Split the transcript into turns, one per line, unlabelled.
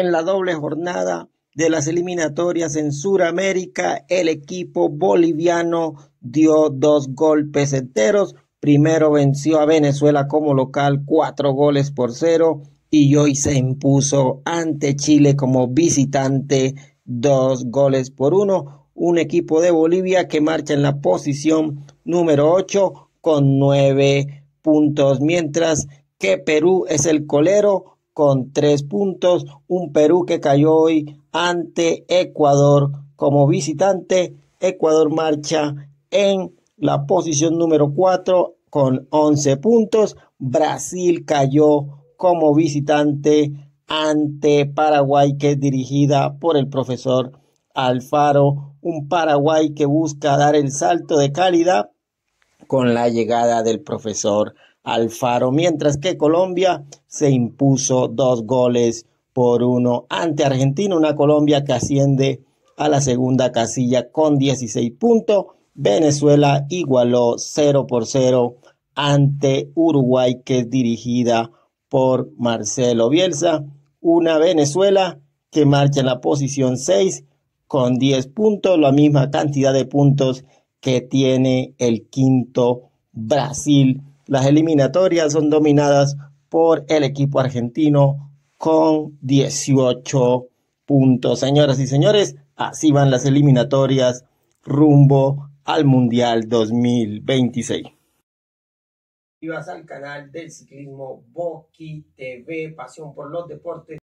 en la doble jornada de las eliminatorias en Sudamérica, el equipo boliviano dio dos golpes enteros. Primero venció a Venezuela como local cuatro goles por cero y hoy se impuso ante Chile como visitante dos goles por uno. Un equipo de Bolivia que marcha en la posición número 8 con nueve puntos, mientras que Perú es el colero con tres puntos. Un Perú que cayó hoy ante Ecuador como visitante. Ecuador marcha en la posición número cuatro con 11 puntos. Brasil cayó como visitante ante Paraguay que es dirigida por el profesor Alfaro. Un Paraguay que busca dar el salto de calidad con la llegada del profesor Alfaro, mientras que Colombia se impuso dos goles por uno ante Argentina, una Colombia que asciende a la segunda casilla con 16 puntos. Venezuela igualó 0 por 0 ante Uruguay, que es dirigida por Marcelo Bielsa. Una Venezuela que marcha en la posición 6 con 10 puntos, la misma cantidad de puntos que tiene el quinto Brasil las eliminatorias son dominadas por el equipo argentino con 18 puntos. Señoras y señores, así van las eliminatorias rumbo al Mundial 2026. vas al canal del ciclismo TV, pasión por los deportes.